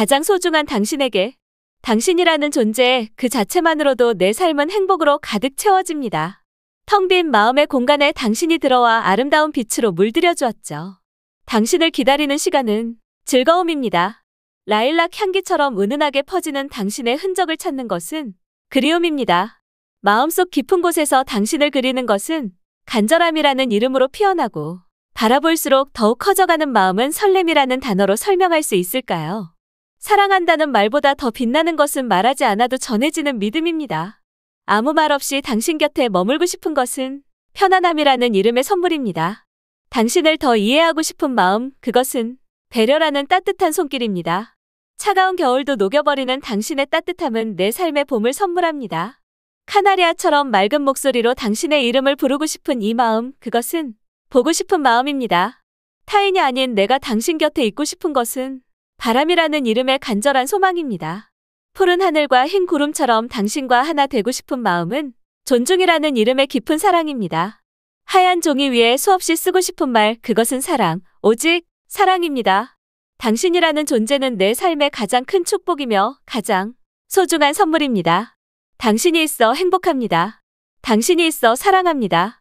가장 소중한 당신에게 당신이라는 존재 그 자체만으로도 내 삶은 행복으로 가득 채워집니다. 텅 빈 마음의 공간에 당신이 들어와 아름다운 빛으로 물들여 주었죠. 당신을 기다리는 시간은 즐거움입니다. 라일락 향기처럼 은은하게 퍼지는 당신의 흔적을 찾는 것은 그리움입니다. 마음속 깊은 곳에서 당신을 그리는 것은 간절함이라는 이름으로 피어나고 바라볼수록 더욱 커져가는 마음은 설렘이라는 단어로 설명할 수 있을까요? 사랑한다는 말보다 더 빛나는 것은 말하지 않아도 전해지는 믿음입니다. 아무 말 없이 당신 곁에 머물고 싶은 것은 편안함이라는 이름의 선물입니다. 당신을 더 이해하고 싶은 마음, 그것은 배려라는 따뜻한 손길입니다. 차가운 겨울도 녹여버리는 당신의 따뜻함은 내 삶의 봄을 선물합니다. 카나리아처럼 맑은 목소리로 당신의 이름을 부르고 싶은 이 마음, 그것은 보고 싶은 마음입니다. 타인이 아닌 내가 당신 곁에 있고 싶은 것은 바람이라는 이름의 간절한 소망입니다. 푸른 하늘과 흰 구름처럼 당신과 하나 되고 싶은 마음은 존중이라는 이름의 깊은 사랑입니다. 하얀 종이 위에 수없이 쓰고 싶은 말, 그것은 사랑, 오직 사랑입니다. 당신이라는 존재는 내 삶의 가장 큰 축복이며 가장 소중한 선물입니다. 당신이 있어 행복합니다. 당신이 있어 사랑합니다.